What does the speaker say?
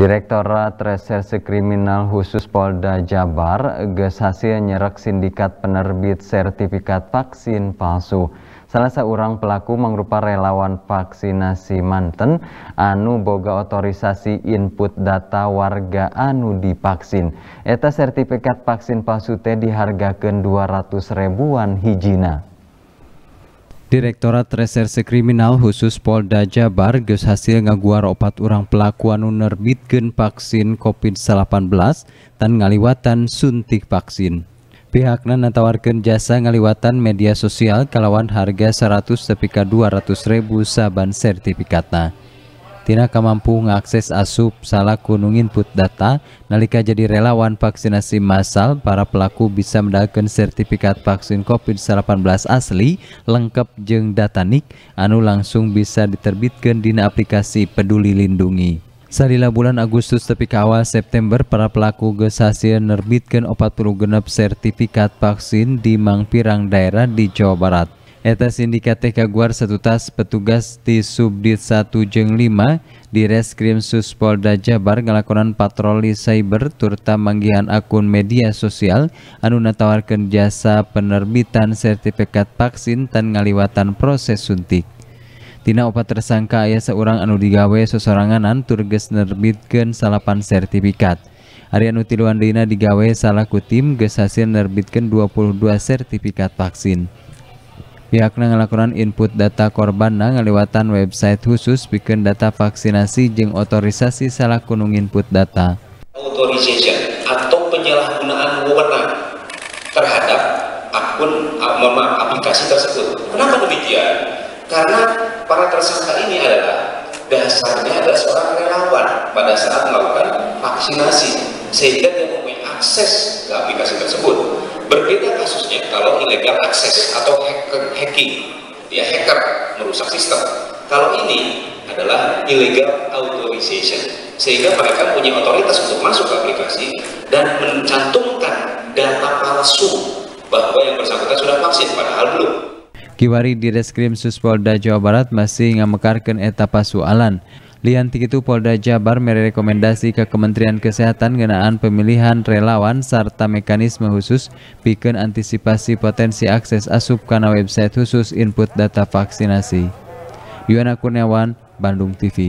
Direktorat Reserse Kriminal Khusus Polda Jabar gesasi nyerak sindikat penerbit sertifikat vaksin palsu. Salah seorang pelaku mengrupa relawan vaksinasi Manten anu boga otorisasi input data warga anu divaksin. Eta sertifikat vaksin palsu teh dihargakan 200 ribuan hijina. Direktorat Reserse Kriminal khusus Polda Jabar geus hasil ngaguar opat orang pelaku anu nerbitkeun vaksin COVID-19 tan ngaliwatan suntik vaksin. Pihakna natawarkeun jasa ngaliwatan media sosial kalawan harga 100 tepi ka ribu saban sertifikatna. Tina mampu mengakses asup salah kunungin input data nalika jadi relawan vaksinasi massal para pelaku bisa mendapatkan sertifikat vaksin COVID-19 asli lengkap jeng datanik anu langsung bisa diterbitkan di aplikasi peduli lindungi Salila bulan Agustus tapi awal September para pelaku gesasi nerbitkan 40 genep sertifikat vaksin di mangpirang daerah di Jawa Barat Eta sindikat TK Guar Satu Tas petugas di Subdit 1 jeng 5 di Reskrim Sus Polda Jabar ngelakonan patroli cyber turta manggihan akun media sosial anu natawarkan jasa penerbitan sertifikat vaksin dan ngaliwatan proses suntik. Tina opat tersangka ayah seorang anu digawe sesoranganan turges nerbitkan salapan sertifikat. Anu tiluan Dina digawe salah tim ges hasil nerbitkan 22 sertifikat vaksin pihaknya ngelakukan input data korbanna ngaliwatan website khusus bikin data vaksinasi jeng otorisasi salah kunung input data Otorisasi atau penyalahgunaan wewenang terhadap akun aplikasi tersebut kenapa demikian karena para tersangka ini adalah dasarnya adalah seorang relawan pada saat melakukan vaksinasi sehingga dia mempunyai akses ke aplikasi tersebut Berbeda kasusnya kalau ilegal akses atau hacking, ya hacker merusak sistem. Kalau ini adalah illegal authorization, sehingga mereka punya otoritas untuk masuk ke aplikasi dan mencantumkan data palsu bahwa yang bersangkutan sudah vaksin padahal belum. Kiwari di Reskrim Suspolda Jawa Barat masih ngamekarkan etapa soalan. Lianti itu Polda Jabar merekomendasi ke Kementerian Kesehatan kenaan pemilihan relawan serta mekanisme khusus bikin antisipasi potensi akses asup karena website khusus input data vaksinasi. Yuna Kurniawan, Bandung TV.